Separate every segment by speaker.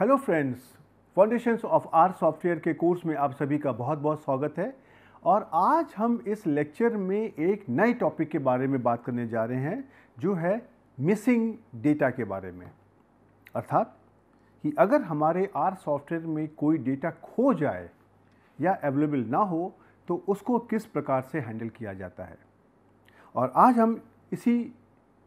Speaker 1: hello friends foundations of R software के course में आप सभी का बहुत बहुत स्वागत है और आज हम इस लेक्चर में एक नए टॉपिक के बारे में बात करने जा रहे हैं जो है मिसिंग डेटा के बारे में अर्थात कि अगर हमारे आर सॉफ्टवेयर में कोई डेटा खो जाए या अवेलेबल ना हो तो उसको किस प्रकार से हैंडल किया जाता है और आज हम इसी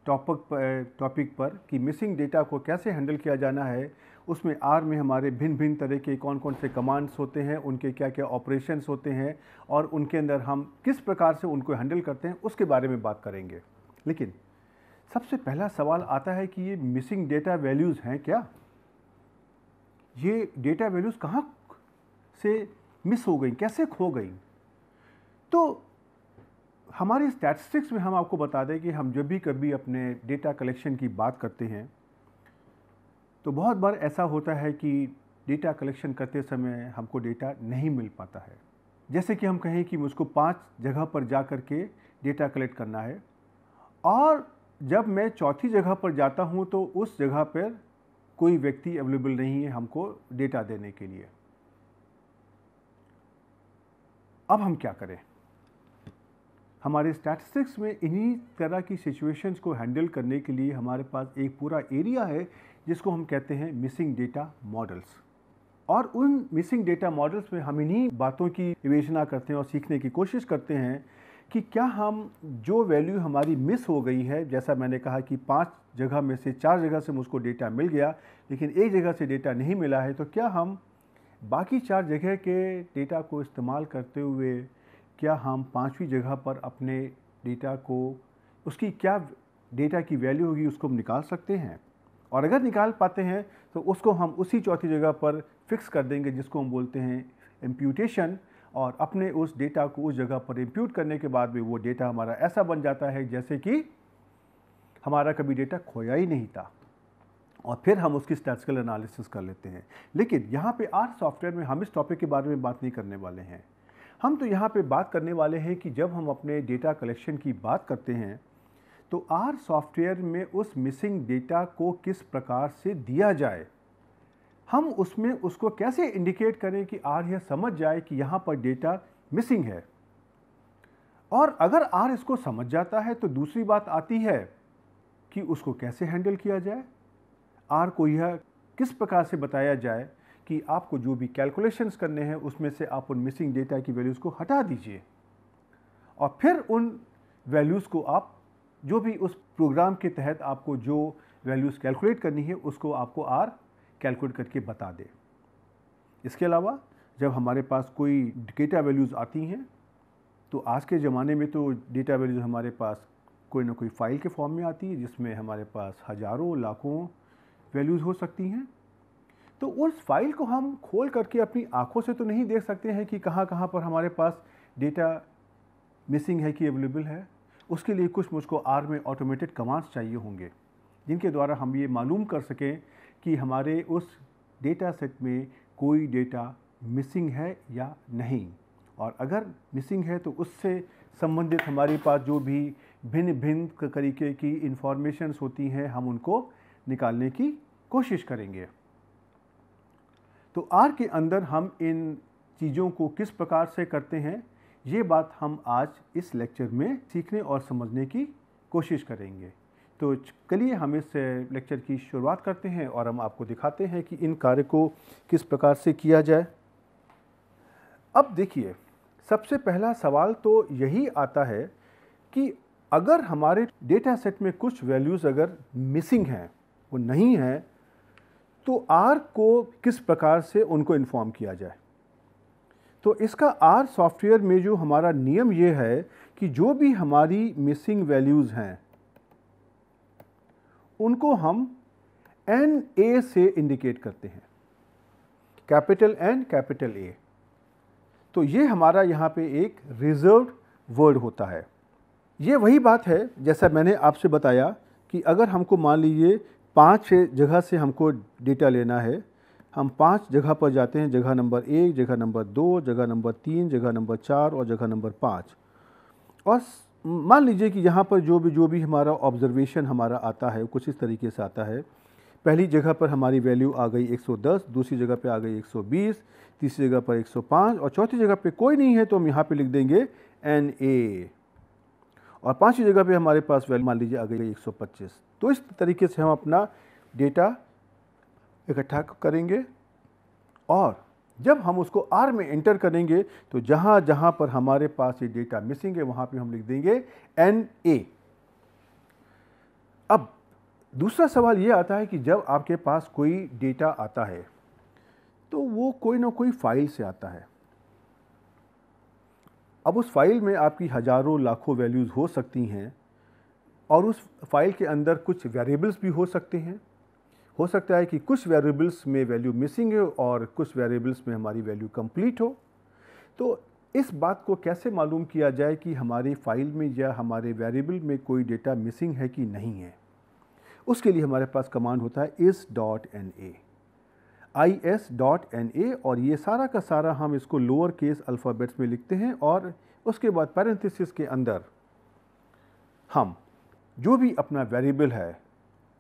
Speaker 1: टॉपिक पर टॉपिक पर कि मिसिंग डेटा को कैसे हैंडल किया जाना है उसमें आर में हमारे भिन्न भिन्न तरह के कौन कौन से कमांड्स होते हैं उनके क्या क्या ऑपरेशंस होते हैं और उनके अंदर हम किस प्रकार से उनको हैंडल करते हैं उसके बारे में बात करेंगे लेकिन सबसे पहला सवाल आता है कि ये मिसिंग डेटा वैल्यूज़ हैं क्या ये डेटा वैल्यूज़ कहाँ से मिस हो गई कैसे खो गई तो हमारे स्टैटिस्टिक्स में हम आपको बता दें कि हम जब भी कभी अपने डेटा कलेक्शन की बात करते हैं तो बहुत बार ऐसा होता है कि डेटा कलेक्शन करते समय हमको डेटा नहीं मिल पाता है जैसे कि हम कहें कि मुझको पांच जगह पर जा कर के डेटा कलेक्ट करना है और जब मैं चौथी जगह पर जाता हूँ तो उस जगह पर कोई व्यक्ति अवेलेबल नहीं है हमको डेटा देने के लिए अब हम क्या करें हमारे स्टैटिस्टिक्स में इन्हीं तरह की सिचुएशंस को हैंडल करने के लिए हमारे पास एक पूरा एरिया है जिसको हम कहते हैं मिसिंग डेटा मॉडल्स और उन मिसिंग डेटा मॉडल्स में हम इन्हीं बातों की विवेचना करते हैं और सीखने की कोशिश करते हैं कि क्या हम जो वैल्यू हमारी मिस हो गई है जैसा मैंने कहा कि पांच जगह में से चार जगह से मुझको डेटा मिल गया लेकिन एक जगह से डेटा नहीं मिला है तो क्या हम बाकी चार जगह के डेटा को इस्तेमाल करते हुए क्या हम पाँचवीं जगह पर अपने डेटा को उसकी क्या डेटा की वैल्यू होगी उसको हम निकाल सकते हैं और अगर निकाल पाते हैं तो उसको हम उसी चौथी जगह पर फिक्स कर देंगे जिसको हम बोलते हैं इम्प्यूटेशन और अपने उस डेटा को उस जगह पर इम्प्यूट करने के बाद भी वो डेटा हमारा ऐसा बन जाता है जैसे कि हमारा कभी डेटा खोया ही नहीं था और फिर हम उसकी स्टैटिकल एनालिसिस कर लेते हैं लेकिन यहाँ पे आर सॉफ्टवेयर में हम इस टॉपिक के बारे में बात नहीं करने वाले हैं हम तो यहाँ पे बात करने वाले हैं कि जब हम अपने डेटा कलेक्शन की बात करते हैं तो आर सॉफ्टवेयर में उस मिसिंग डेटा को किस प्रकार से दिया जाए हम उसमें उसको कैसे इंडिकेट करें कि आर यह समझ जाए कि यहाँ पर डेटा मिसिंग है और अगर आर इसको समझ जाता है तो दूसरी बात आती है कि उसको कैसे हैंडल किया जाए आर को यह किस प्रकार से बताया जाए कि आपको जो भी कैलकुलेशंस करने हैं उसमें से आप उन मिसिंग डेटा की वैल्यूज़ को हटा दीजिए और फिर उन वैल्यूज़ को आप जो भी उस प्रोग्राम के तहत आपको जो वैल्यूज़ कैलकुलेट करनी है उसको आपको आर कैलकुलेट करके बता दे इसके अलावा जब हमारे पास कोई डेटा वैल्यूज़ आती हैं तो आज के ज़माने में तो डेटा वैल्यूज़ हमारे पास कोई ना कोई फ़ाइल के फॉर्म में आती है जिसमें हमारे पास हज़ारों लाखों वैल्यूज़ हो सकती हैं तो उस फाइल को हम खोल करके अपनी आंखों से तो नहीं देख सकते हैं कि कहाँ कहाँ पर हमारे पास डेटा मिसिंग है कि अवेलेबल है उसके लिए कुछ मुझको आर में ऑटोमेटेड कमांड्स चाहिए होंगे जिनके द्वारा हम ये मालूम कर सकें कि हमारे उस डेटा सेट में कोई डेटा मिसिंग है या नहीं और अगर मिसिंग है तो उससे संबंधित हमारे पास जो भी भिन्न भिन्न तरीके की इन्फॉर्मेशन्स होती हैं हम उनको निकालने की कोशिश करेंगे तो आर के अंदर हम इन चीज़ों को किस प्रकार से करते हैं ये बात हम आज इस लेक्चर में सीखने और समझने की कोशिश करेंगे तो चलिए हम इस लेक्चर की शुरुआत करते हैं और हम आपको दिखाते हैं कि इन कार्य को किस प्रकार से किया जाए अब देखिए सबसे पहला सवाल तो यही आता है कि अगर हमारे डेटा सेट में कुछ वैल्यूज़ अगर मिसिंग हैं वो नहीं हैं तो आर को किस प्रकार से उनको इन्फॉर्म किया जाए तो इसका आर सॉफ्टवेयर में जो हमारा नियम ये है कि जो भी हमारी मिसिंग वैल्यूज़ हैं उनको हम एन ए से इंडिकेट करते हैं कैपिटल एन कैपिटल ए तो ये हमारा यहाँ पे एक रिजर्व वर्ड होता है ये वही बात है जैसा मैंने आपसे बताया कि अगर हमको मान लीजिए पाँच जगह से हमको डेटा लेना है हम पांच जगह पर जाते हैं जगह नंबर एक जगह नंबर दो जगह नंबर तीन जगह नंबर चार और जगह नंबर पाँच और मान लीजिए कि यहाँ पर जो भी जो भी हमारा ऑब्जर्वेशन हमारा आता है कुछ इस तरीके से आता है पहली जगह पर हमारी वैल्यू आ गई 110, दूसरी जगह पर आ गई 120, तीसरी जगह पर 105 और चौथी जगह पर कोई नहीं है तो हम यहाँ पर लिख देंगे एन ए और पांचवी जगह पर हमारे पास वैल्यू मान लीजिए आ गई 125 तो इस तरीके से हम अपना डेटा इकट्ठा करेंगे और जब हम उसको आर में एंटर करेंगे तो जहाँ जहाँ पर हमारे पास ये डेटा मिसिंग है वहाँ पे हम लिख देंगे एन ए अब दूसरा सवाल ये आता है कि जब आपके पास कोई डेटा आता है तो वो कोई ना कोई फाइल से आता है अब उस फाइल में आपकी हज़ारों लाखों वैल्यूज़ हो सकती हैं और उस फाइल के अंदर कुछ वेरिएबल्स भी हो सकते हैं हो सकता है कि कुछ वेरिएबल्स में वैल्यू मिसिंग हो और कुछ वेरिएबल्स में हमारी वैल्यू कंप्लीट हो तो इस बात को कैसे मालूम किया जाए कि हमारी फ़ाइल में या हमारे वेरिएबल में कोई डेटा मिसिंग है कि नहीं है उसके लिए हमारे पास कमांड होता है is dot N A I S dot N A और ये सारा का सारा हम इसको लोअर केस अल्फ़ाबेट्स में लिखते हैं और उसके बाद पैरेंथिस के अंदर हम जो भी अपना वेरिएबल है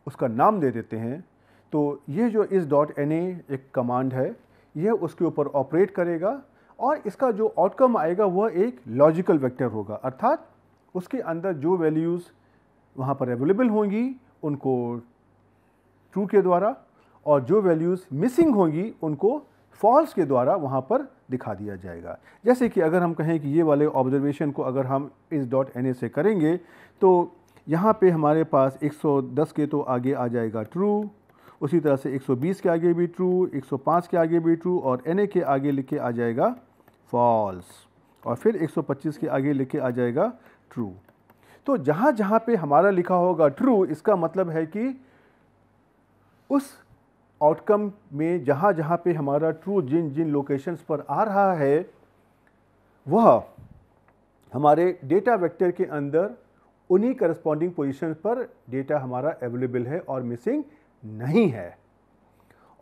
Speaker 1: उसका नाम दे देते हैं तो ये जो इस डॉट एन एक कमांड है यह उसके ऊपर ऑपरेट करेगा और इसका जो आउटकम आएगा वह एक लॉजिकल वेक्टर होगा अर्थात उसके अंदर जो वैल्यूज़ वहाँ पर अवेलेबल होंगी उनको ट्रू के द्वारा और जो वैल्यूज़ मिसिंग होंगी उनको फॉल्स के द्वारा वहाँ पर दिखा दिया जाएगा जैसे कि अगर हम कहें कि ये वाले ऑब्जर्वेशन को अगर हम इस डॉट एन से करेंगे तो यहाँ पे हमारे पास 110 के तो आगे आ जाएगा ट्रू उसी तरह से 120 के आगे भी ट्रू 105 के आगे भी ट्रू और एन के आगे लिख के आ जाएगा फॉल्स और फिर 125 के आगे लिख के आ जाएगा ट्रू तो जहाँ जहाँ पे हमारा लिखा होगा ट्रू इसका मतलब है कि उस आउटकम में जहाँ जहाँ पे हमारा ट्रू जिन जिन लोकेशंस पर आ रहा है वह हमारे डेटा वेक्टर के अंदर उन्हीं करस्पॉन्डिंग पोजिशन पर डेटा हमारा अवेलेबल है और मिसिंग नहीं है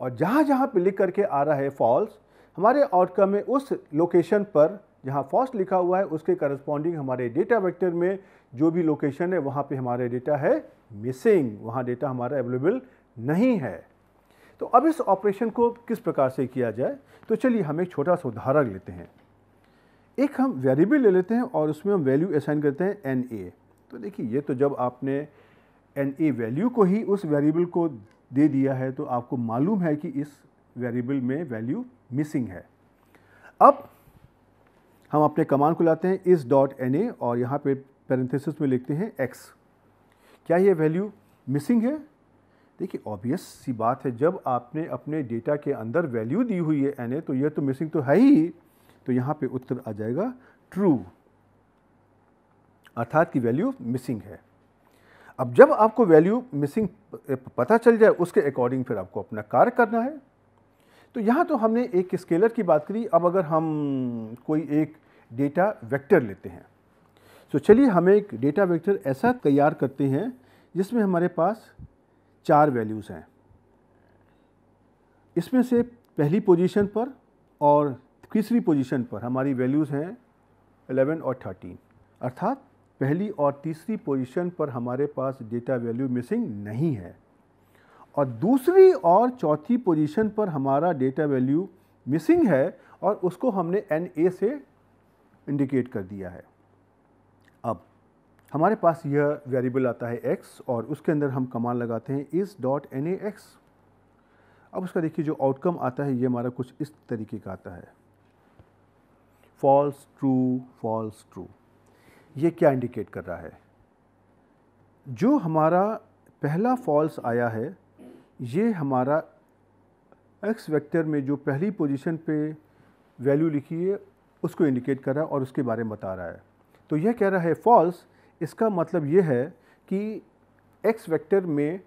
Speaker 1: और जहाँ जहाँ पे लिख करके आ रहा है फॉल्स हमारे आउटकम में उस लोकेशन पर जहाँ फॉल्स लिखा हुआ है उसके करस्पॉन्डिंग हमारे डेटा वेक्टर में जो भी लोकेशन है वहाँ पे हमारा डेटा है मिसिंग वहाँ डेटा हमारा अवेलेबल नहीं है तो अब इस ऑपरेशन को किस प्रकार से किया जाए तो चलिए हम एक छोटा सा उदाहरण लेते हैं एक हम वेरिएबल ले लेते हैं और उसमें हम वैल्यू असाइन करते हैं एन ए तो देखिए ये तो जब आपने एन ए वैल्यू को ही उस वेरिएबल को दे दिया है तो आपको मालूम है कि इस वेरिएबल में वैल्यू मिसिंग है अब हम अपने कमांड को लाते हैं इस डॉट एन ए और यहाँ पे पैरेंथिस में लिखते हैं एक्स क्या ये वैल्यू मिसिंग है देखिए ऑब्वियस सी बात है जब आपने अपने डेटा के अंदर वैल्यू दी हुई है एन ए तो ये तो मिसिंग तो है ही तो यहाँ पे उत्तर आ जाएगा ट्रू अर्थात की वैल्यू मिसिंग है अब जब आपको वैल्यू मिसिंग पता चल जाए उसके अकॉर्डिंग फिर आपको अपना कार्य करना है तो यहाँ तो हमने एक स्केलर की बात करी अब अगर हम कोई एक डेटा वेक्टर लेते हैं तो चलिए हम एक डेटा वेक्टर ऐसा तैयार करते हैं जिसमें हमारे पास चार वैल्यूज़ हैं इसमें से पहली पोजीशन पर और तीसरी पोजीशन पर हमारी वैल्यूज़ हैं 11 और 13 अर्थात पहली और तीसरी पोजीशन पर हमारे पास डेटा वैल्यू मिसिंग नहीं है और दूसरी और चौथी पोजीशन पर हमारा डेटा वैल्यू मिसिंग है और उसको हमने एन ए से इंडिकेट कर दिया है अब हमारे पास यह वेरिएबल आता है एक्स और उसके अंदर हम कमाल लगाते हैं इस डॉट एन ए एक्स अब उसका देखिए जो आउटकम आता है ये हमारा कुछ इस तरीके का आता है फॉल्स ट्रू फॉल्स ट्रू ये क्या इंडिकेट कर रहा है जो हमारा पहला फॉल्स आया है ये हमारा एक्स वेक्टर में जो पहली पोजीशन पे वैल्यू लिखी है उसको इंडिकेट कर रहा है और उसके बारे में बता रहा है तो यह कह रहा है फॉल्स इसका मतलब ये है कि एक्स वेक्टर में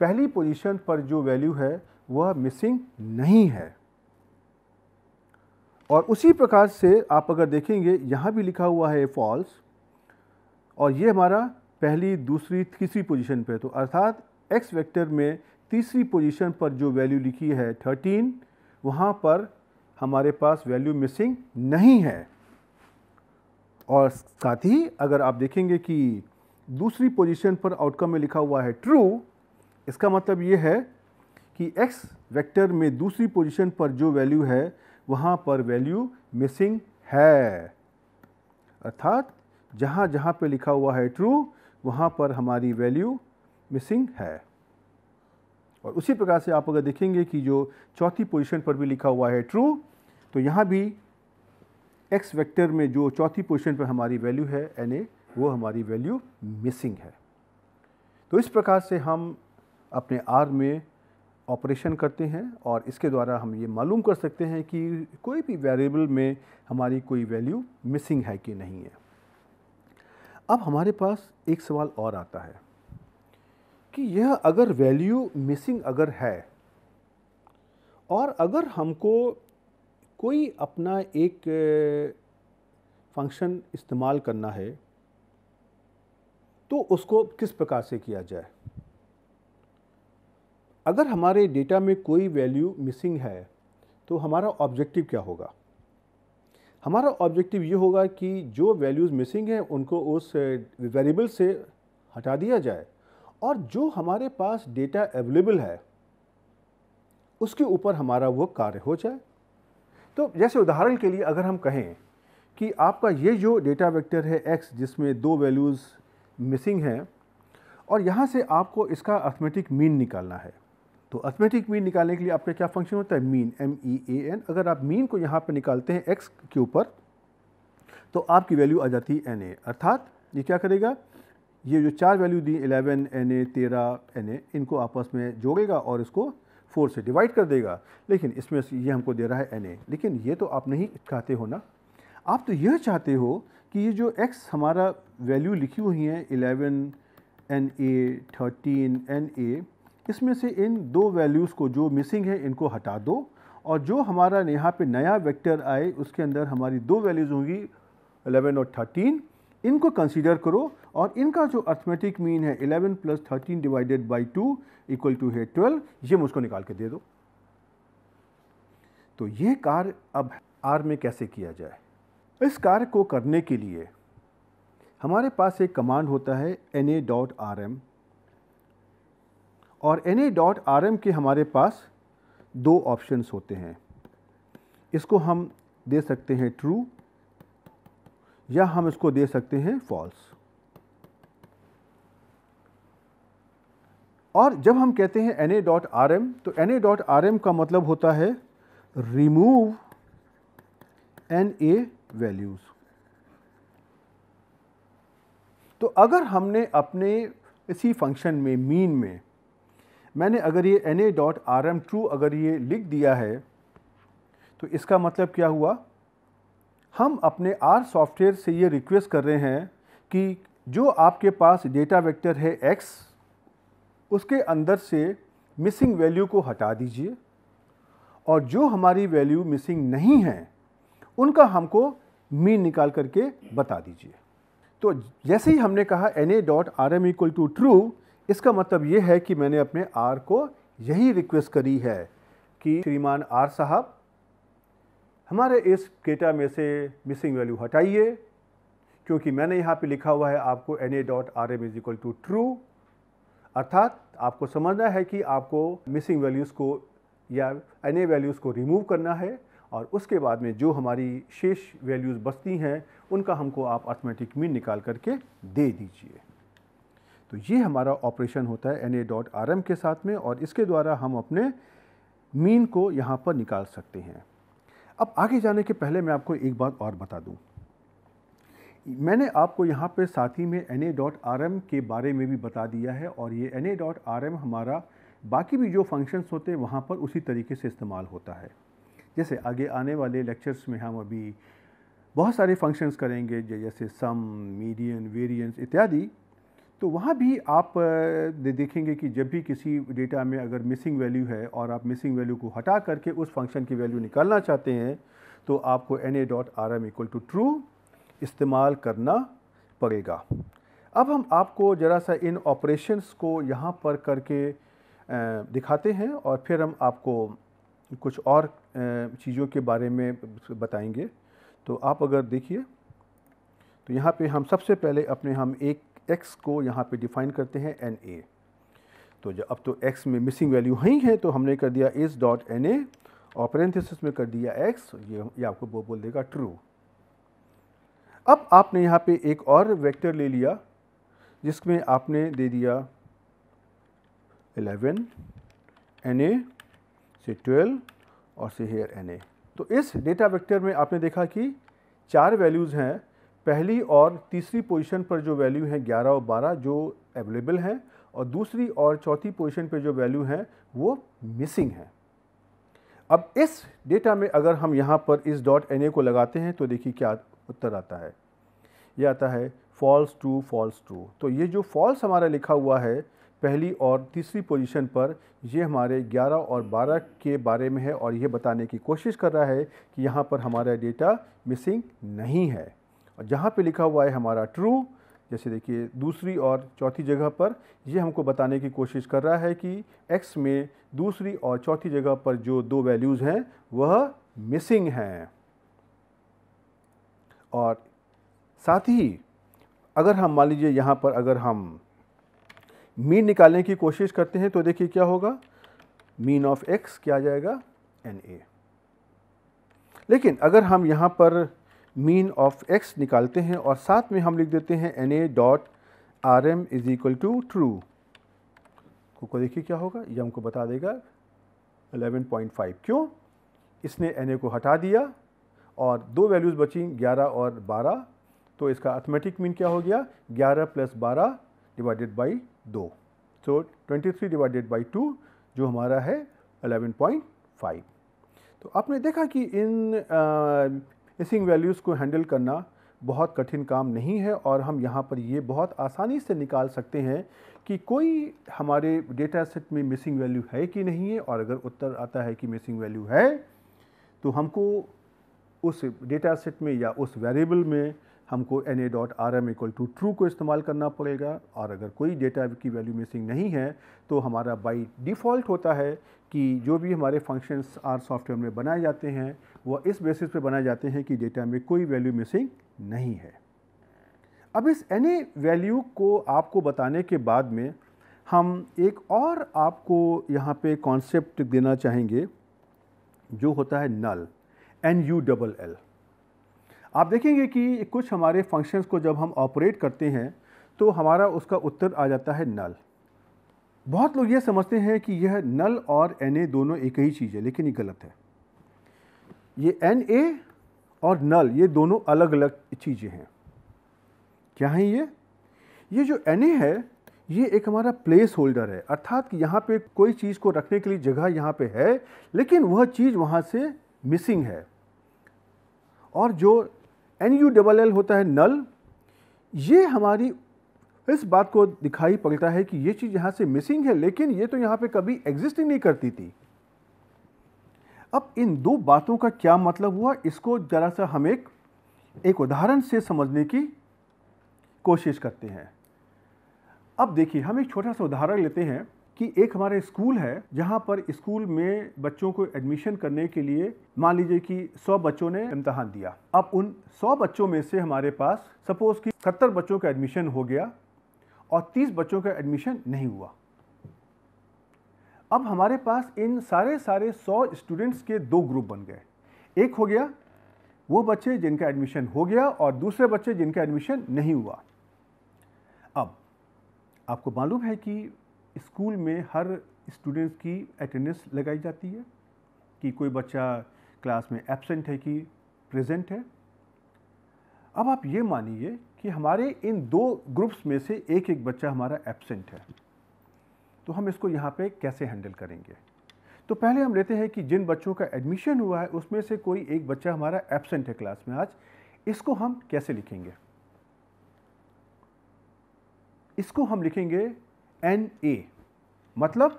Speaker 1: पहली पोजीशन पर जो वैल्यू है वह मिसिंग नहीं है और उसी प्रकार से आप अगर देखेंगे यहाँ भी लिखा हुआ है फॉल्स और ये हमारा पहली दूसरी तीसरी पोजीशन पे तो अर्थात एक्स वेक्टर में तीसरी पोजीशन पर जो वैल्यू लिखी है थर्टीन वहाँ पर हमारे पास वैल्यू मिसिंग नहीं है और साथ ही अगर आप देखेंगे कि दूसरी पोजीशन पर आउटकम में लिखा हुआ है ट्रू इसका मतलब ये है कि एक्स वेक्टर में दूसरी पोजीशन पर जो वैल्यू है वहाँ पर वैल्यू मिसिंग है अर्थात जहाँ जहाँ पे लिखा हुआ है ट्रू वहाँ पर हमारी वैल्यू मिसिंग है और उसी प्रकार से आप अगर देखेंगे कि जो चौथी पोजीशन पर भी लिखा हुआ है ट्रू तो यहाँ भी एक्स वेक्टर में जो चौथी पोजीशन पर हमारी वैल्यू है एन ए वो हमारी वैल्यू मिसिंग है तो इस प्रकार से हम अपने आर में ऑपरेशन करते हैं और इसके द्वारा हम ये मालूम कर सकते हैं कि कोई भी वेरिएबल में हमारी कोई वैल्यू मिसिंग है कि नहीं है अब हमारे पास एक सवाल और आता है कि यह अगर वैल्यू मिसिंग अगर है और अगर हमको कोई अपना एक फंक्शन इस्तेमाल करना है तो उसको किस प्रकार से किया जाए अगर हमारे डेटा में कोई वैल्यू मिसिंग है तो हमारा ऑब्जेक्टिव क्या होगा हमारा ऑब्जेक्टिव ये होगा कि जो वैल्यूज़ मिसिंग हैं उनको उस वेरिएबल से हटा दिया जाए और जो हमारे पास डेटा अवेलेबल है उसके ऊपर हमारा वो कार्य हो जाए तो जैसे उदाहरण के लिए अगर हम कहें कि आपका ये जो डेटा वेक्टर है एक्स जिसमें दो वैल्यूज़ मिसिंग हैं और यहाँ से आपको इसका अर्थमेटिक मीन निकालना है तो अर्थमेटिक मीन निकालने के लिए आपका क्या फंक्शन होता है mean M E A N अगर आप मीन को यहाँ पर निकालते हैं एक्स के ऊपर तो आपकी वैल्यू आ जाती है एन ए अर्थात ये क्या करेगा ये जो चार वैल्यू दी एलेवन एन ए तेरह एन ए इनको आपस में जोड़ेगा और इसको फोर से डिवाइड कर देगा लेकिन इसमें ये हमको दे रहा है एन ए लेकिन ये तो आप नहीं चाहते हो ना आप तो यह चाहते हो कि ये जो एक्स हमारा वैल्यू लिखी हुई है eleven N A thirteen N A इसमें से इन दो वैल्यूज़ को जो मिसिंग है इनको हटा दो और जो हमारा यहाँ पे नया वेक्टर आए उसके अंदर हमारी दो वैल्यूज़ होंगी 11 और 13 इनको कंसीडर करो और इनका जो अर्थमेटिक मीन है 11 plus thirteen divided by two equal to है ट्वेल्व ये मुझको निकाल के दे दो तो ये कार्य अब आर में कैसे किया जाए इस कार्य को करने के लिए हमारे पास एक कमांड होता है N A dot R M और N A dot R M के हमारे पास दो ऑप्शंस होते हैं इसको हम दे सकते हैं ट्रू या हम इसको दे सकते हैं फॉल्स और जब हम कहते हैं N A dot R M तो N A dot R M का मतलब होता है रिमूव एन ए वैल्यूज़ तो अगर हमने अपने इसी फंक्शन में मीन में मैंने अगर ये N A dot R M true अगर ये लिख दिया है तो इसका मतलब क्या हुआ हम अपने आर सॉफ्टवेयर से ये रिक्वेस्ट कर रहे हैं कि जो आपके पास डेटा वेक्टर है एक्स उसके अंदर से मिसिंग वैल्यू को हटा दीजिए और जो हमारी वैल्यू मिसिंग नहीं है उनका हमको मीन निकाल करके बता दीजिए तो जैसे ही हमने कहा N A dot R M equal to true इसका मतलब ये है कि मैंने अपने आर को यही रिक्वेस्ट करी है कि श्रीमान आर साहब हमारे इस डेटा में से मिसिंग वैल्यू हटाइए क्योंकि मैंने यहाँ पे लिखा हुआ है आपको N A dot R M is equal to true अर्थात आपको समझना है कि आपको मिसिंग वैल्यूज़ को या एन ए वैल्यूज़ को रिमूव करना है और उसके बाद में जो हमारी शेष वैल्यूज़ बचती हैं उनका हमको आप अर्थमेटिक मीन निकाल करके दे दीजिए तो ये हमारा ऑपरेशन होता है N A dot R M के साथ में और इसके द्वारा हम अपने मीन को यहाँ पर निकाल सकते हैं अब आगे जाने के पहले मैं आपको एक बात और बता दूँ मैंने आपको यहाँ पर साथ ही में N A dot R M के बारे में भी बता दिया है और ये N A dot R M हमारा बाकी भी जो फंक्शंस होते हैं वहाँ पर उसी तरीके से इस्तेमाल होता है जैसे आगे आने वाले लेक्चर्स में हम अभी बहुत सारे फंक्शंस करेंगे जैसे सम मीडियन वेरियंस इत्यादि तो वहाँ भी आप देखेंगे कि जब भी किसी डेटा में अगर मिसिंग वैल्यू है और आप मिसिंग वैल्यू को हटा करके उस फंक्शन की वैल्यू निकालना चाहते हैं तो आपको N A dot R M equal to true इस्तेमाल करना पड़ेगा अब हम आपको ज़रा सा इन ऑपरेशंस को यहाँ पर करके दिखाते हैं और फिर हम आपको कुछ और चीज़ों के बारे में बताएंगे तो आप अगर देखिए तो यहाँ पे हम सबसे पहले अपने हम एक एक्स को यहाँ पे डिफ़ाइन करते हैं एन ए तो जब अब तो एक्स में मिसिंग वैल्यू ही है तो हमने कर दिया इज डॉट एन ए और पेरेंथिस में कर दिया एक्स ये, ये आपको वो बोल देगा ट्रू अब आपने यहाँ पे एक और वेक्टर ले लिया जिसमें आपने दे दिया एलेवन एन ए से ट्वेल्व और से हेयर एन ए तो इस डेटा वेक्टर में आपने देखा कि चार वैल्यूज़ हैं पहली और तीसरी पोजीशन पर जो वैल्यू है 11 और 12 जो अवेलेबल हैं और दूसरी और चौथी पोजीशन पर जो वैल्यू हैं वो मिसिंग हैं अब इस डेटा में अगर हम यहाँ पर इस डॉट एन को लगाते हैं तो देखिए क्या उत्तर आता है ये आता है फॉल्स ट्रू फॉल्स ट्रू तो ये जो फॉल्स हमारा लिखा हुआ है पहली और तीसरी पोजीशन पर ये हमारे 11 और 12 के बारे में है और ये बताने की कोशिश कर रहा है कि यहाँ पर हमारा डेटा मिसिंग नहीं है और जहाँ पे लिखा हुआ है हमारा ट्रू जैसे देखिए दूसरी और चौथी जगह पर ये हमको बताने की कोशिश कर रहा है कि एक्स में दूसरी और चौथी जगह पर जो दो वैल्यूज़ हैं वह मिसिंग हैं और साथ ही अगर हम मान लीजिए यहाँ पर अगर हम मीन निकालने की कोशिश करते हैं तो देखिए क्या होगा मीन ऑफ एक्स क्या आ जाएगा एन ए लेकिन अगर हम यहाँ पर मीन ऑफ एक्स निकालते हैं और साथ में हम लिख देते हैं N A dot R M is equal to true को देखिए क्या होगा ये हमको बता देगा 11.5 क्यों इसने एन को हटा दिया और दो वैल्यूज़ बची 11 और 12 तो इसका अथमेटिक मीन क्या हो गया 11 प्लस बारह डिवाइडेड बाई दो so twenty three divided by two जो हमारा है 11.5 तो आपने देखा कि इन मिसिंग वैल्यूज़ को हैंडल करना बहुत कठिन काम नहीं है और हम यहाँ पर ये बहुत आसानी से निकाल सकते हैं कि कोई हमारे डेटा सेट में मिसिंग वैल्यू है कि नहीं है और अगर उत्तर आता है कि मिसिंग वैल्यू है तो हमको उस डेटा सेट में या उस वेरिएबल में हमको N A dot R M equal to true को इस्तेमाल करना पड़ेगा और अगर कोई डेटा की वैल्यू मिसिंग नहीं है तो हमारा बाई डिफ़ॉल्ट होता है कि जो भी हमारे फंक्शंस आर सॉफ्टवेयर में बनाए जाते हैं वह इस बेसिस पे बनाए जाते हैं कि डेटा में कोई वैल्यू मिसिंग नहीं है अब इस एन ए वैल्यू को आपको बताने के बाद में हम एक और आपको यहाँ पे कॉन्सेप्ट देना चाहेंगे जो होता है null N U double L आप देखेंगे कि कुछ हमारे फंक्शंस को जब हम ऑपरेट करते हैं तो हमारा उसका उत्तर आ जाता है नल बहुत लोग ये समझते हैं कि यह नल और एन दोनों एक ही चीज़ है लेकिन ये गलत है ये एन और नल ये दोनों अलग अलग चीज़ें हैं क्या हैं ये ये जो एन है ये एक हमारा प्लेस होल्डर है अर्थात कि यहाँ पे कोई चीज़ को रखने के लिए जगह यहाँ पे है लेकिन वह चीज़ वहाँ से मिसिंग है और जो एन यू डबल एल होता है नल ये हमारी इस बात को दिखाई पड़ता है कि ये चीज़ यहाँ से मिसिंग है लेकिन ये तो यहाँ पे कभी एग्जिस्ट ही नहीं करती थी अब इन दो बातों का क्या मतलब हुआ इसको ज़रा सा हम एक एक उदाहरण से समझने की कोशिश करते हैं अब देखिए हम एक छोटा सा उदाहरण लेते हैं कि एक हमारे स्कूल है जहाँ पर स्कूल में बच्चों को एडमिशन करने के लिए मान लीजिए कि 100 बच्चों ने इम्तहान दिया अब उन 100 बच्चों में से हमारे पास सपोज़ कि सत्तर बच्चों का एडमिशन हो गया और 30 बच्चों का एडमिशन नहीं हुआ अब हमारे पास इन सारे सारे 100 स्टूडेंट्स के दो ग्रुप बन गए एक हो गया वो बच्चे जिनका एडमिशन हो गया और दूसरे बच्चे जिनका एडमिशन नहीं हुआ अब आपको मालूम है कि स्कूल में हर स्टूडेंट्स की अटेंडेंस लगाई जाती है कि कोई बच्चा क्लास में एबसेंट है कि प्रेजेंट है अब आप ये मानिए कि हमारे इन दो ग्रुप्स में से एक एक बच्चा हमारा एबसेंट है तो हम इसको यहाँ पे कैसे हैंडल करेंगे तो पहले हम लेते हैं कि जिन बच्चों का एडमिशन हुआ है उसमें से कोई एक बच्चा हमारा एबसेंट है क्लास में आज इसको हम कैसे लिखेंगे इसको हम लिखेंगे एन ए मतलब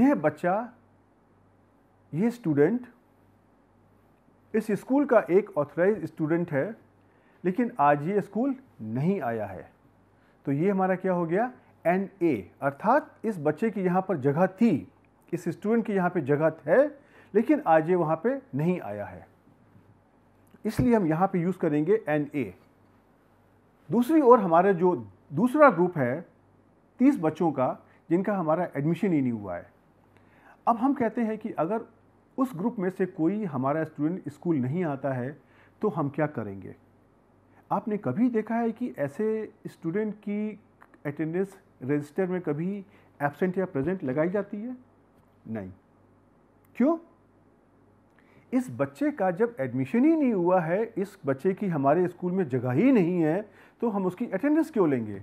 Speaker 1: यह बच्चा यह स्टूडेंट इस स्कूल का एक ऑथराइज स्टूडेंट है लेकिन आज ये स्कूल नहीं आया है तो ये हमारा क्या हो गया एन ए अर्थात इस बच्चे की यहाँ पर जगह थी इस स्टूडेंट की यहाँ पे जगह है लेकिन आज ये वहाँ पे नहीं आया है इसलिए हम यहाँ पे यूज़ करेंगे एन ए दूसरी ओर हमारे जो दूसरा ग्रुप है तीस बच्चों का जिनका हमारा एडमिशन ही नहीं हुआ है अब हम कहते हैं कि अगर उस ग्रुप में से कोई हमारा स्टूडेंट स्कूल नहीं आता है तो हम क्या करेंगे आपने कभी देखा है कि ऐसे स्टूडेंट की अटेंडेंस रजिस्टर में कभी एबसेंट या प्रेजेंट लगाई जाती है नहीं क्यों इस बच्चे का जब एडमिशन ही नहीं हुआ है इस बच्चे की हमारे स्कूल में जगह ही नहीं है तो हम उसकी अटेंडेंस क्यों लेंगे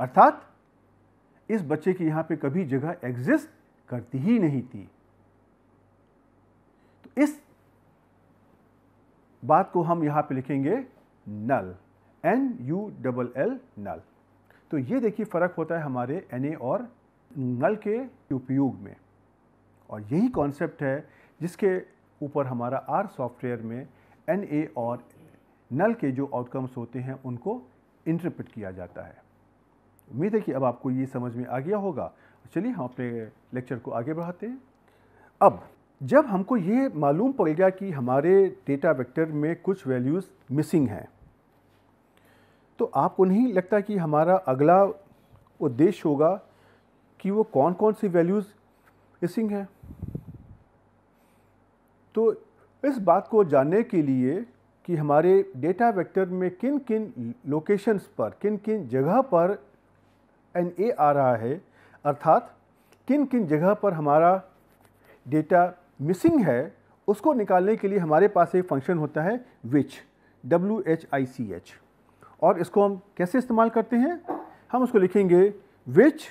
Speaker 1: अर्थात इस बच्चे की यहाँ पे कभी जगह एग्जिस्ट करती ही नहीं थी तो इस बात को हम यहाँ पे लिखेंगे null N U double L null तो ये देखिए फ़र्क होता है हमारे एन ए और नल के उपयोग में और यही कॉन्सेप्ट है जिसके ऊपर हमारा आर सॉफ्टवेयर में एन ए और नल के जो आउटकम्स होते हैं उनको इंटरप्रेट किया जाता है उम्मीद है कि अब आपको ये समझ में आ गया होगा चलिए हम अपने लेक्चर को आगे बढ़ाते हैं अब जब हमको ये मालूम पड़ गया कि हमारे डेटा वेक्टर में कुछ वैल्यूज़ मिसिंग हैं तो आपको नहीं लगता कि हमारा अगला उद्देश्य होगा कि वो कौन कौन सी वैल्यूज़ मिसिंग हैं तो इस बात को जानने के लिए कि हमारे डेटा वेक्टर में किन किन लोकेशंस पर किन किन जगह पर एन ए आ रहा है अर्थात किन किन जगह पर हमारा डेटा मिसिंग है उसको निकालने के लिए हमारे पास एक फंक्शन होता है which W H I C H और इसको हम कैसे इस्तेमाल करते हैं हम उसको लिखेंगे विच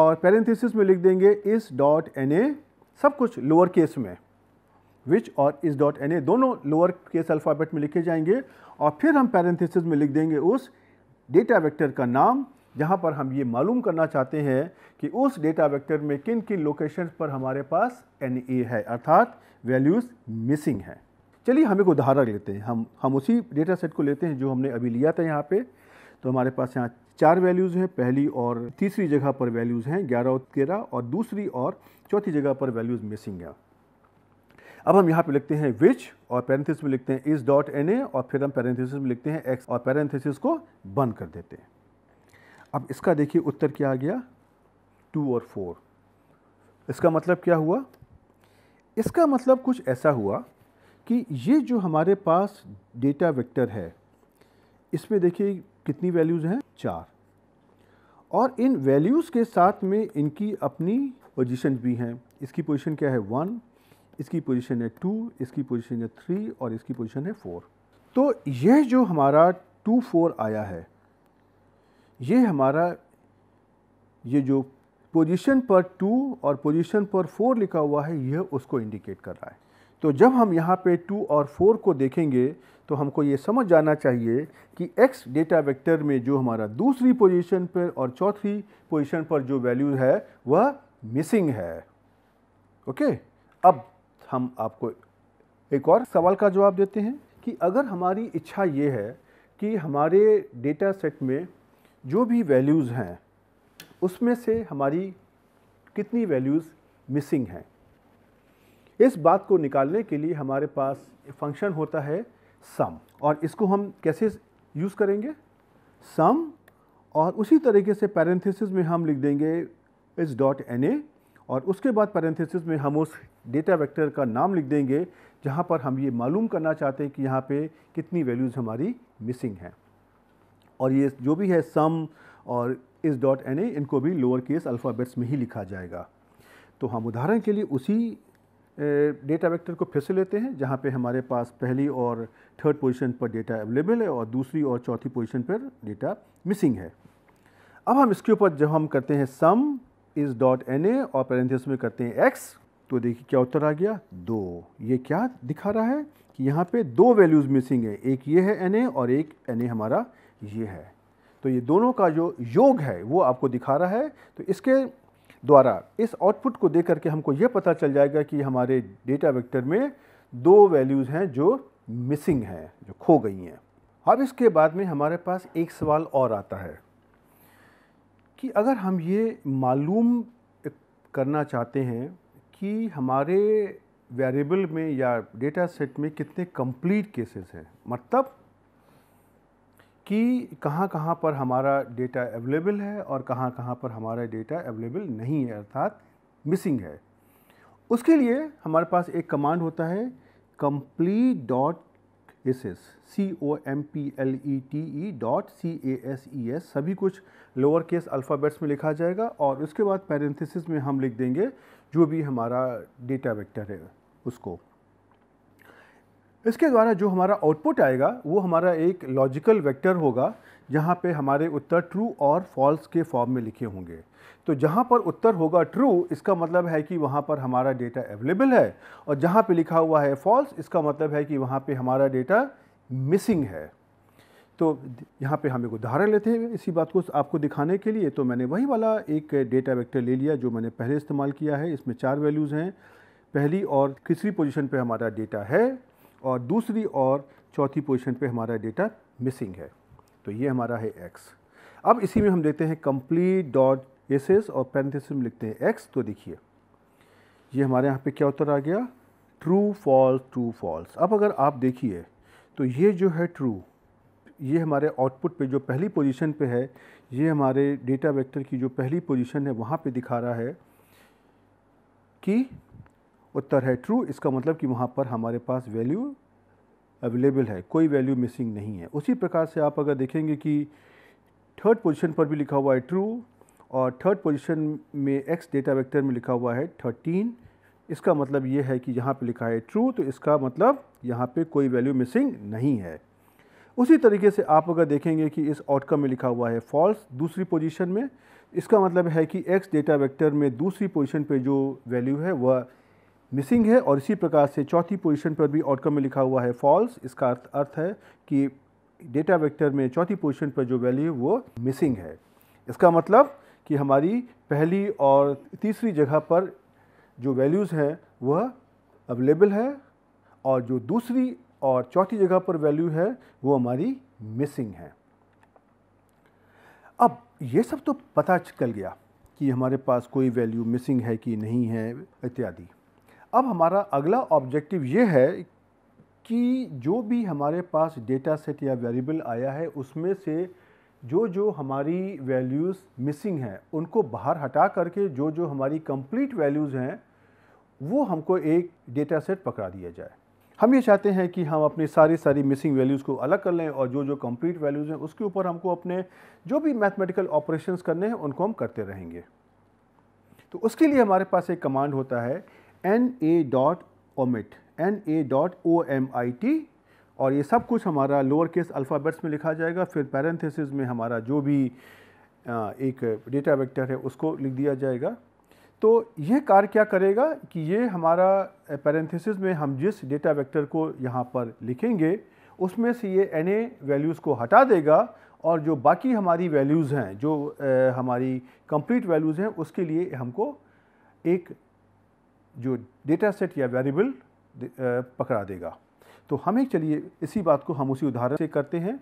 Speaker 1: और पैरेंथिस में लिख देंगे इस डॉट एन ए सब कुछ लोअर केस में विच और इस डॉट एन ए दोनों लोअर केस अल्फ़ाबेट में लिखे जाएंगे और फिर हम पैरेंथिस में लिख देंगे उस डेटा वेक्टर का नाम जहाँ पर हम ये मालूम करना चाहते हैं कि उस डेटा वेक्टर में किन किन लोकेशन पर हमारे पास एन ए है अर्थात वैल्यूज़ मिसिंग है चलिए हम एक उदाहरण लेते हैं हम हम उसी डेटा सेट को लेते हैं जो हमने अभी लिया था यहाँ पे तो हमारे पास यहाँ चार वैल्यूज़ हैं पहली और तीसरी जगह पर वैल्यूज़ हैं ग्यारह और तेरह और दूसरी और चौथी जगह पर वैल्यूज़ मिसिंग हैं अब हम यहाँ पे लिखते हैं विच और पैरेंथिस में लिखते हैं इस डॉट एन ए और फिर हम पैरेंथिस में लिखते हैं एक्स और पैरेंथिस को बंद कर देते हैं अब इसका देखिए उत्तर क्या आ गया टू और फोर इसका मतलब क्या हुआ इसका मतलब कुछ ऐसा हुआ कि ये जो हमारे पास डेटा वेक्टर है इसमें देखिए कितनी वैल्यूज़ हैं चार और इन वैल्यूज़ के साथ में इनकी अपनी पोजीशन भी हैं इसकी पोजीशन क्या है वन इसकी पोजीशन है टू इसकी पोजीशन है थ्री और इसकी पोजीशन है फोर तो यह जो हमारा टू फोर आया है ये हमारा ये जो पोजीशन पर टू और पोजीशन पर फोर लिखा हुआ है यह उसको इंडिकेट कर रहा है तो जब हम यहाँ पे टू और फोर को देखेंगे तो हमको ये समझ जाना चाहिए कि एक्स डेटा वेक्टर में जो हमारा दूसरी पोजीशन पर और चौथी पोजीशन पर जो वैल्यू है वह मिसिंग है ओके अब हम आपको एक और सवाल का जवाब देते हैं कि अगर हमारी इच्छा ये है कि हमारे डेटा सेट में जो भी वैल्यूज़ हैं उसमें से हमारी कितनी वैल्यूज़ मिसिंग हैं इस बात को निकालने के लिए हमारे पास फंक्शन होता है सम और इसको हम कैसे यूज़ करेंगे सम और उसी तरीके से पैरेंथेसिस में हम लिख देंगे इस डॉट एन ए और उसके बाद पैरेंथेसिस में हम उस डेटा वेक्टर का नाम लिख देंगे जहाँ पर हम ये मालूम करना चाहते हैं कि यहाँ पे कितनी वैल्यूज़ हमारी मिसिंग हैं और ये जो भी है सम और इस डॉट एन ए इनको भी लोअर केस अल्फ़ाबेट्स में ही लिखा जाएगा तो हम उदाहरण के लिए उसी डेटा वेक्टर को फिर से लेते हैं जहाँ पे हमारे पास पहली और थर्ड पोजीशन पर डेटा अवेलेबल है और दूसरी और चौथी पोजीशन पर डेटा मिसिंग है अब हम इसके ऊपर जब हम करते हैं sum is dot N A और पैरेंथिस में करते हैं एक्स तो देखिए क्या उत्तर आ गया दो ये क्या दिखा रहा है कि यहाँ पे दो वैल्यूज़ मिसिंग है एक ये है एन ए और एक एन ए हमारा ये है तो ये दोनों का जो योग है वो आपको दिखा रहा है तो इसके द्वारा इस आउटपुट को देख करके हमको ये पता चल जाएगा कि हमारे डेटा वेक्टर में दो वैल्यूज़ हैं जो मिसिंग हैं जो खो गई हैं अब इसके बाद में हमारे पास एक सवाल और आता है कि अगर हम ये मालूम करना चाहते हैं कि हमारे वेरिएबल में या डेटा सेट में कितने कंप्लीट केसेस हैं मतलब कि कहाँ कहाँ पर हमारा डेटा अवेलेबल है और कहाँ कहाँ पर हमारा डेटा अवेलेबल नहीं है अर्थात मिसिंग है उसके लिए हमारे पास एक कमांड होता है dot S S C O M P L E T E dot C A S E S सभी कुछ लोअर केस अल्फ़ाबेट्स में लिखा जाएगा और उसके बाद पैरेंथिस में हम लिख देंगे जो भी हमारा डेटा वेक्टर है उसको इसके द्वारा जो हमारा आउटपुट आएगा वो हमारा एक लॉजिकल वेक्टर होगा जहाँ पे हमारे उत्तर ट्रू और फॉल्स के फॉर्म में लिखे होंगे तो जहाँ पर उत्तर होगा ट्रू इसका मतलब है कि वहाँ पर हमारा डेटा अवेलेबल है और जहाँ पे लिखा हुआ है फॉल्स इसका मतलब है कि वहाँ पे हमारा डेटा मिसिंग है तो यहाँ पे हम एक उदाहरण लेते हैं इसी बात को आपको दिखाने के लिए तो मैंने वही वाला एक डेटा वेक्टर ले लिया जो मैंने पहले इस्तेमाल किया है इसमें चार वैल्यूज़ हैं पहली और तीसरी पोजिशन पर हमारा डेटा है और दूसरी और चौथी पोजीशन पे हमारा डेटा मिसिंग है तो ये हमारा है एक्स अब इसी में हम देखते हैं कंप्लीट डॉट एसेस और पैंथेसिस में लिखते हैं एक्स तो देखिए ये हमारे यहाँ पे क्या उत्तर आ गया ट्रू फॉल्स ट्रू फॉल्स अब अगर आप देखिए तो ये जो है ट्रू ये हमारे आउटपुट पे जो पहली पोजीशन पे है ये हमारे डेटा वेक्टर की जो पहली पोजीशन है वहाँ पे दिखा रहा है कि उत्तर है ट्रू इसका मतलब कि वहाँ पर हमारे पास वैल्यू अवेलेबल है कोई वैल्यू मिसिंग नहीं है उसी प्रकार से आप अगर देखेंगे कि थर्ड पोजीशन पर भी लिखा हुआ है ट्रू और थर्ड पोजीशन में एक्स डेटा वेक्टर में लिखा हुआ है थर्टीन इसका मतलब ये है कि यहाँ पे लिखा है ट्रू तो इसका मतलब यहाँ पे कोई वैल्यू मिसिंग नहीं है उसी तरीके से आप अगर देखेंगे कि इस आउटकम में लिखा हुआ है फॉल्स दूसरी पोजीशन में इसका मतलब है कि एक्स डेटा वेक्टर में दूसरी पोजीशन पे जो वैल्यू है वह मिसिंग है और इसी प्रकार से चौथी पोजीशन पर भी आउटकम में लिखा हुआ है फॉल्स इसका अर्थ अर्थ है कि डेटा वेक्टर में चौथी पोजीशन पर जो वैल्यू वो मिसिंग है इसका मतलब कि हमारी पहली और तीसरी जगह पर जो वैल्यूज़ हैं वह अवेलेबल है और जो दूसरी और चौथी जगह पर वैल्यू है वो हमारी मिसिंग है अब ये सब तो पता चल गया कि हमारे पास कोई वैल्यू मिसिंग है कि नहीं है इत्यादि अब हमारा अगला ऑब्जेक्टिव ये है कि जो भी हमारे पास डेटा सेट या वेरिएबल आया है उसमें से जो जो हमारी वैल्यूज़ मिसिंग हैं उनको बाहर हटा करके जो जो हमारी कंप्लीट वैल्यूज़ हैं वो हमको एक डेटा सेट पकड़ा दिया जाए हम ये चाहते हैं कि हम अपनी सारी सारी मिसिंग वैल्यूज़ को अलग कर लें और जो जो कंप्लीट वैल्यूज़ हैं उसके ऊपर हमको अपने जो भी मैथमेटिकल ऑपरेशंस करने हैं उनको हम करते रहेंगे तो उसके लिए हमारे पास एक कमांड होता है N A dot omit N A dot O M I T और ये सब कुछ हमारा लोअर केस अल्फ़ाबेट्स में लिखा जाएगा फिर पैरेंथेसिस में हमारा जो भी एक डेटा वेक्टर है उसको लिख दिया जाएगा तो यह कार्य क्या करेगा कि ये हमारा पैरेंथेसिस में हम जिस डेटा वेक्टर को यहाँ पर लिखेंगे उसमें से ये एन ए वैल्यूज़ को हटा देगा और जो बाकी हमारी वैल्यूज़ हैं जो हमारी कंप्लीट वैल्यूज़ हैं उसके लिए हमको एक जो डेटा सेट या वेरिएबल पकड़ा देगा तो हमें चलिए इसी बात को हम उसी उदाहरण से करते हैं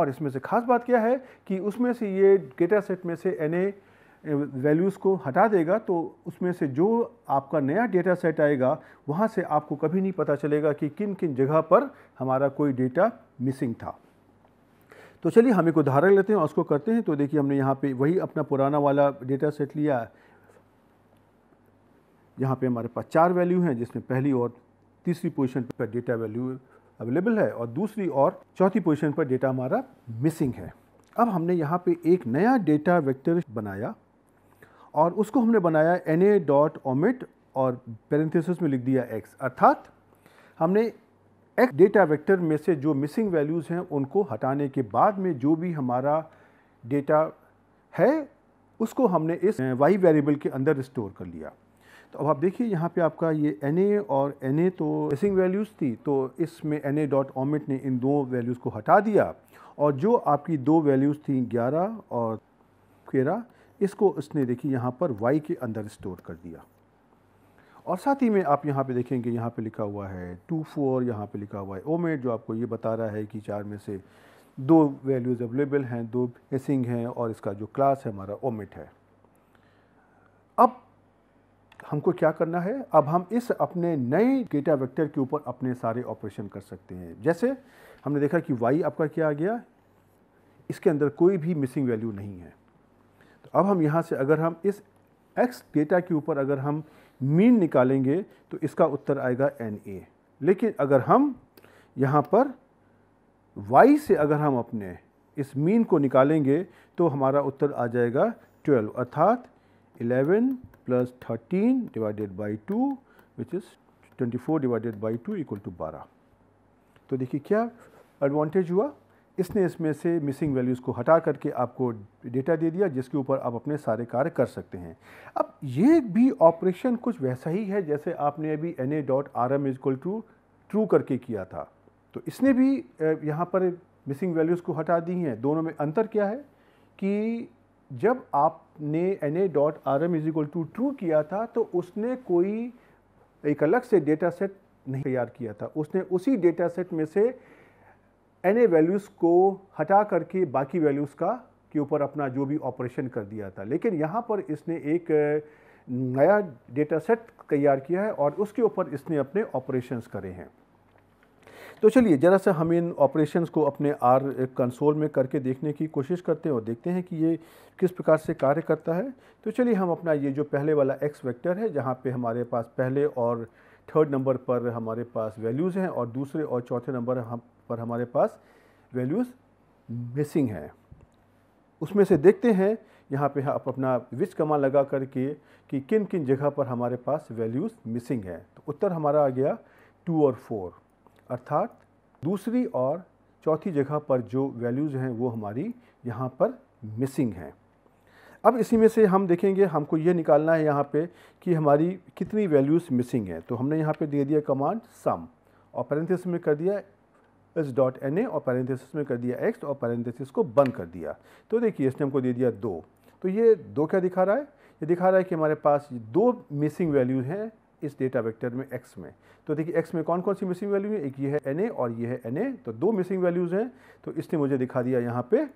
Speaker 1: और इसमें से खास बात क्या है कि उसमें से ये डेटा सेट में से एन वैल्यूज़ को हटा देगा तो उसमें से जो आपका नया डेटा सेट आएगा वहाँ से आपको कभी नहीं पता चलेगा कि किन किन जगह पर हमारा कोई डेटा मिसिंग था तो चलिए हम एक उदाहरण लेते हैं और उसको करते हैं तो देखिए हमने यहाँ पे वही अपना पुराना वाला डेटा सेट लिया यहाँ पे हमारे पास चार वैल्यू हैं जिसमें पहली और तीसरी पोजीशन पर डेटा वैल्यू अवेलेबल है और दूसरी और चौथी पोजीशन पर डेटा हमारा मिसिंग है अब हमने यहाँ पे एक नया डेटा वेक्टर बनाया और उसको हमने बनाया एन ए डॉट ओमिट और पेरेंथिस में लिख दिया एक्स अर्थात हमने एक्स डेटा वेक्टर में से जो मिसिंग वैल्यूज़ हैं उनको हटाने के बाद में जो भी हमारा डेटा है उसको हमने इस वाई वेरिएबल के अंदर स्टोर कर लिया तो अब आप देखिए यहाँ पे आपका ये एन और एन तो मिसिंग वैल्यूज़ थी तो इसमें एन डॉट ऑमिट ने इन दो वैल्यूज़ को हटा दिया और जो आपकी दो वैल्यूज़ थी ग्यारह और तेरह इसको इसने देखिए यहाँ पर y के अंदर स्टोर कर दिया और साथ ही में आप यहाँ पे देखेंगे यहाँ पे लिखा हुआ है टू फोर यहाँ पर लिखा हुआ है ओमेट जो आपको ये बता रहा है कि चार में से दो वैल्यूज़ अवेलेबल हैं दो मिसिंग हैं और इसका जो क्लास है हमारा ओमेट है अब हमको क्या करना है अब हम इस अपने नए डेटा वेक्टर के ऊपर अपने सारे ऑपरेशन कर सकते हैं जैसे हमने देखा कि वाई आपका क्या आ गया इसके अंदर कोई भी मिसिंग वैल्यू नहीं है तो अब हम यहाँ से अगर हम इस एक्स डेटा के ऊपर अगर हम मीन निकालेंगे तो इसका उत्तर आएगा एन ए लेकिन अगर हम यहाँ पर वाई से अगर हम अपने इस मीन को निकालेंगे तो हमारा उत्तर आ जाएगा ट्वेल्व अर्थात 11 plus 13 divided by 2 which is 24 divided by 2 equal to 12 तो देखिए क्या एडवांटेज हुआ इसने इसमें से मिसिंग वैल्यूज़ को हटा करके आपको डेटा दे दिया जिसके ऊपर आप अपने सारे कार्य कर सकते हैं अब ये भी ऑपरेशन कुछ वैसा ही है जैसे आपने अभी N A dot R M equal to true करके किया था तो इसने भी यहाँ पर मिसिंग वैल्यूज़ को हटा दी हैं दोनों में अंतर क्या है कि जब आपने N A dot R M equal to true किया था तो उसने कोई एक अलग से डेटा सेट नहीं तैयार किया था उसने उसी डेटा सेट में से एन ए वैल्यूज़ को हटा करके बाकी वैल्यूज़ का के ऊपर अपना जो भी ऑपरेशन कर दिया था लेकिन यहाँ पर इसने एक नया डेटा सेट तैयार किया है और उसके ऊपर इसने अपने ऑपरेशंस करे हैं तो चलिए ज़रा सा हम इन ऑपरेशंस को अपने आर कंसोल में करके देखने की कोशिश करते हैं और देखते हैं कि ये किस प्रकार से कार्य करता है तो चलिए हम अपना ये जो पहले वाला एक्स वेक्टर है जहाँ पे हमारे पास पहले और थर्ड नंबर पर हमारे पास वैल्यूज़ हैं और दूसरे और चौथे नंबर हम पर हमारे पास वैल्यूज़ मिसिंग हैं उसमें से देखते हैं यहाँ पे आप अपना विच कमान लगा करके कि किन किन जगह पर हमारे पास वैल्यूज़ मिसिंग हैं तो उत्तर हमारा आ गया टू और फोर अर्थात दूसरी और चौथी जगह पर जो वैल्यूज़ हैं वो हमारी यहाँ पर मिसिंग हैं अब इसी में से हम देखेंगे हमको ये निकालना है यहाँ पे कि हमारी कितनी वैल्यूज़ मिसिंग हैं तो हमने यहाँ पे दे दिया कमांड सम और पैरेंथेसिस में कर दिया एस डॉट एन ए और पैरेंथेसिस में कर दिया एक्स और पैरेंथेसिस को बंद कर दिया तो देखिए इसने हमको दे दिया दो तो ये दो क्या दिखा रहा है ये दिखा रहा है कि हमारे पास दो मिसिंग वैल्यू हैं इस डेटा वेक्टर में एक्स में तो देखिए एक्स में कौन कौन सी मिसिंग वैल्यू है एक ये है एन और ये है एन ए तो दो मिसिंग वैल्यूज़ हैं तो इसने मुझे दिखा दिया यहाँ पे आ,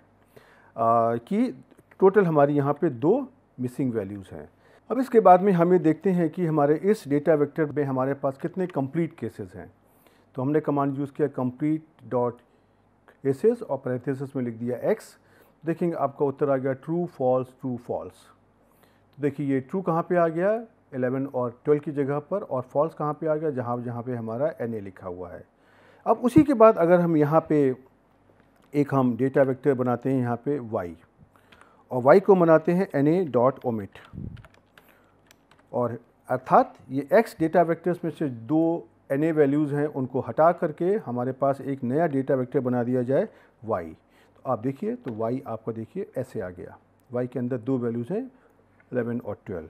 Speaker 1: कि टोटल हमारी यहाँ पे दो मिसिंग वैल्यूज़ हैं अब इसके बाद में हमें देखते हैं कि हमारे इस डेटा वेक्टर में हमारे पास कितने कम्प्लीट केसेज हैं तो हमने कमांड यूज़ किया कंप्लीट डॉट केसेज और पैरेंथेसिस में लिख दिया एक्स देखेंगे आपका उत्तर आ गया ट्रू फॉल्स ट्रू फॉल्स तो देखिए ये ट्रू कहाँ पे आ गया 11 और 12 की जगह पर और फॉल्स कहाँ पे आ गया जहाँ जहाँ पे हमारा एन लिखा हुआ है अब उसी के बाद अगर हम यहाँ पे एक हम डेटा वेक्टर बनाते हैं यहाँ पे वाई और वाई को बनाते हैं एन ए डॉट ओमिट और अर्थात ये एक्स डेटा वेक्टर्स में से दो एन ए वैल्यूज़ हैं उनको हटा करके हमारे पास एक नया डेटा वेक्टर बना दिया जाए वाई तो आप देखिए तो वाई आपका देखिए ऐसे आ गया वाई के अंदर दो वैल्यूज़ हैं 11 और 12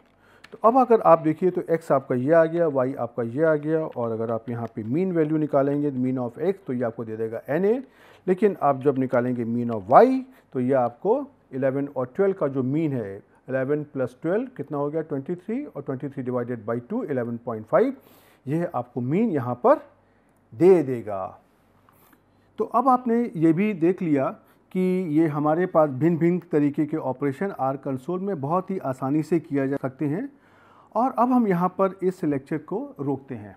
Speaker 1: तो अब अगर आप देखिए तो x आपका ये आ गया y आपका ये आ गया और अगर आप यहाँ पे मीन वैल्यू निकालेंगे मीन ऑफ x तो ये आपको दे देगा एन ए लेकिन आप जब निकालेंगे मीन ऑफ y तो ये आपको 11 और 12 का जो मीन है 11 प्लस ट्वेल्व कितना हो गया 23 और 23 divided by two eleven point five यह आपको मीन यहाँ पर दे देगा तो अब आपने ये भी देख लिया कि ये हमारे पास भिन्न भिन्न तरीके के ऑपरेशन आर कंसोल में बहुत ही आसानी से किया जा सकते हैं और अब हम यहाँ पर इस लेक्चर को रोकते हैं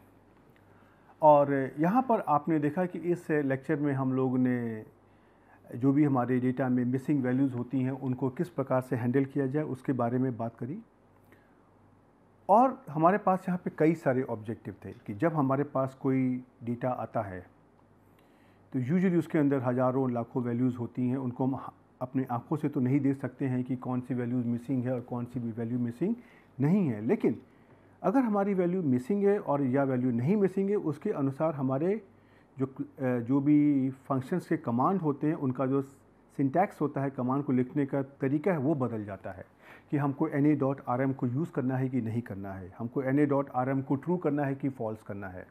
Speaker 1: और यहाँ पर आपने देखा कि इस लेक्चर में हम लोग ने जो भी हमारे डेटा में मिसिंग वैल्यूज़ होती हैं उनको किस प्रकार से हैंडल किया जाए उसके बारे में बात करी और हमारे पास यहाँ पे कई सारे ऑब्जेक्टिव थे कि जब हमारे पास कोई डेटा आता है तो यूजुअली उसके अंदर हज़ारों लाखों वैल्यूज़ होती हैं उनको हम अपने आँखों से तो नहीं देख सकते हैं कि कौन सी वैल्यूज़ मिसिंग है और कौन सी भी वैल्यू मिसिंग नहीं है लेकिन अगर हमारी वैल्यू मिसिंग है और या वैल्यू नहीं मिसिंग है उसके अनुसार हमारे जो जो भी फंक्शंस के कमांड होते हैं उनका जो सिंटैक्स होता है कमांड को लिखने का तरीका है वो बदल जाता है कि हमको N A dot R M को यूज़ करना है कि नहीं करना है हमको N A dot R M को ट्रू करना है कि फॉल्स करना है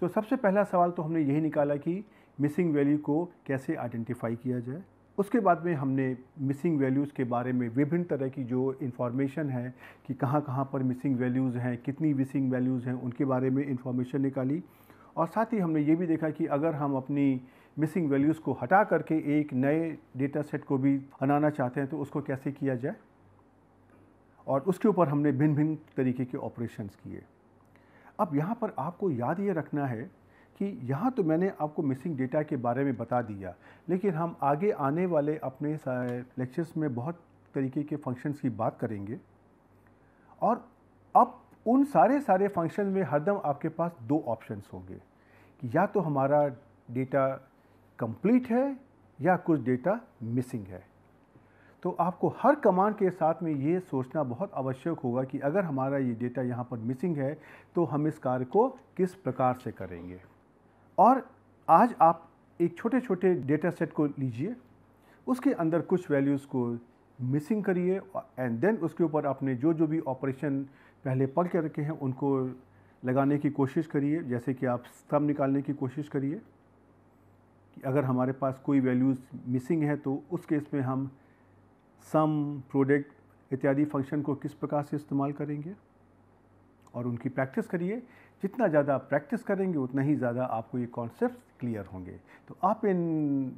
Speaker 1: तो सबसे पहला सवाल तो हमने यही निकाला कि मिसिंग वैल्यू को कैसे आइडेंटिफाई किया जाए उसके बाद में हमने मिसिंग वैल्यूज़ के बारे में विभिन्न तरह की जो इन्फॉर्मेशन है कि कहाँ कहाँ पर मिसिंग वैल्यूज़ हैं कितनी मिसिंग वैल्यूज़ हैं उनके बारे में इन्फॉर्मेशन निकाली और साथ ही हमने ये भी देखा कि अगर हम अपनी मिसिंग वैल्यूज़ को हटा करके एक नए डेटा सेट को भी बनाना चाहते हैं तो उसको कैसे किया जाए और उसके ऊपर हमने भिन्न भिन्न तरीके के ऑपरेशंस किए अब यहाँ पर आपको याद ये रखना है कि यहाँ तो मैंने आपको मिसिंग डेटा के बारे में बता दिया लेकिन हम आगे आने वाले अपने लेक्चर्स में बहुत तरीके के फंक्शंस की बात करेंगे और अब उन सारे सारे फंक्शन में हरदम आपके पास दो ऑप्शंस होंगे कि या तो हमारा डेटा कंप्लीट है या कुछ डेटा मिसिंग है तो आपको हर कमांड के साथ में ये सोचना बहुत आवश्यक होगा कि अगर हमारा ये डेटा यहाँ पर मिसिंग है तो हम इस कार्य को किस प्रकार से करेंगे और आज आप एक छोटे छोटे डेटा सेट को लीजिए उसके अंदर कुछ वैल्यूज़ को मिसिंग करिए एंड देन उसके ऊपर आपने जो जो भी ऑपरेशन पहले पढ़ के रखे हैं उनको लगाने की कोशिश करिए जैसे कि आप स्तम निकालने की कोशिश करिए कि अगर हमारे पास कोई वैल्यूज़ मिसिंग है तो उस केस में हम सम प्रोडक्ट इत्यादि फंक्शन को किस प्रकार से इस्तेमाल करेंगे और उनकी प्रैक्टिस करिए जितना ज़्यादा आप प्रैक्टिस करेंगे उतना ही ज़्यादा आपको ये कॉन्सेप्ट क्लियर होंगे तो आप इन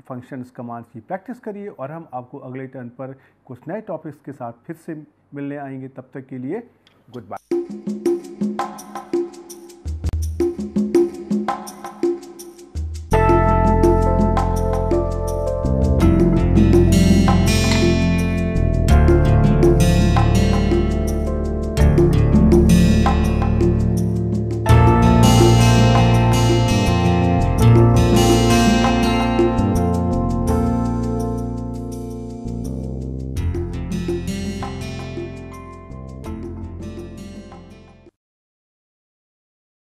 Speaker 1: फंक्शंस कमांड्स की प्रैक्टिस करिए और हम आपको अगले टर्न पर कुछ नए टॉपिक्स के साथ फिर से मिलने आएंगे तब तक के लिए गुड बाय